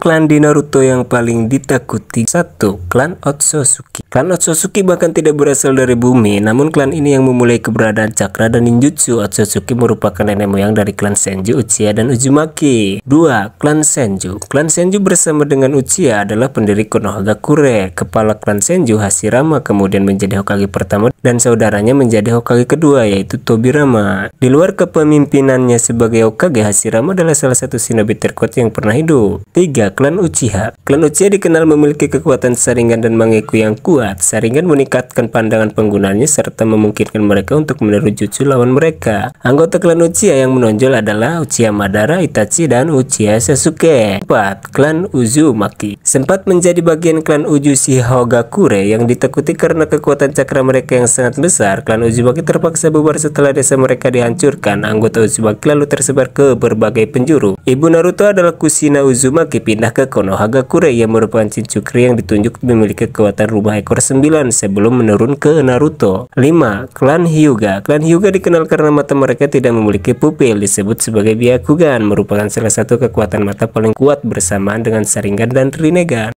klan di Naruto yang paling ditakuti. satu, Klan Otsutsuki Klan Otsutsuki bahkan tidak berasal dari bumi, namun klan ini yang memulai keberadaan cakra dan ninjutsu. Otsutsuki merupakan nenek moyang dari klan Senju, Uchiha, dan Uzumaki. Dua, Klan Senju Klan Senju bersama dengan Uchiha adalah pendiri Konohagakure Kure, kepala klan Senju Hashirama kemudian menjadi Hokage pertama dan saudaranya menjadi Hokage kedua yaitu Tobirama. Di luar kepemimpinannya sebagai Hokage, Hashirama adalah salah satu shinobi terkuat yang pernah hidup. 3 klan Uchiha. Klan Uchiha dikenal memiliki kekuatan saringan dan mangeku yang kuat. Saringan meningkatkan pandangan penggunanya serta memungkinkan mereka untuk meniru jutsu lawan mereka. Anggota klan Uchiha yang menonjol adalah Uchiha Madara, Itachi, dan Uchiha Sasuke. 4. Klan Uzumaki Sempat menjadi bagian klan Ujushi Hogakure yang ditakuti karena kekuatan cakra mereka yang sangat besar. Klan Uzumaki terpaksa bubar setelah desa mereka dihancurkan. Anggota Uzumaki lalu tersebar ke berbagai penjuru. Ibu Naruto adalah Kusina Uzumaki berpindah ke Konohagakure yang merupakan Shinchukri yang ditunjuk memiliki kekuatan rumah ekor 9 sebelum menurun ke Naruto. 5. Klan Hyuga Klan Hyuga dikenal karena mata mereka tidak memiliki pupil, disebut sebagai Byakugan, merupakan salah satu kekuatan mata paling kuat bersamaan dengan Sharingan dan Rinnegan.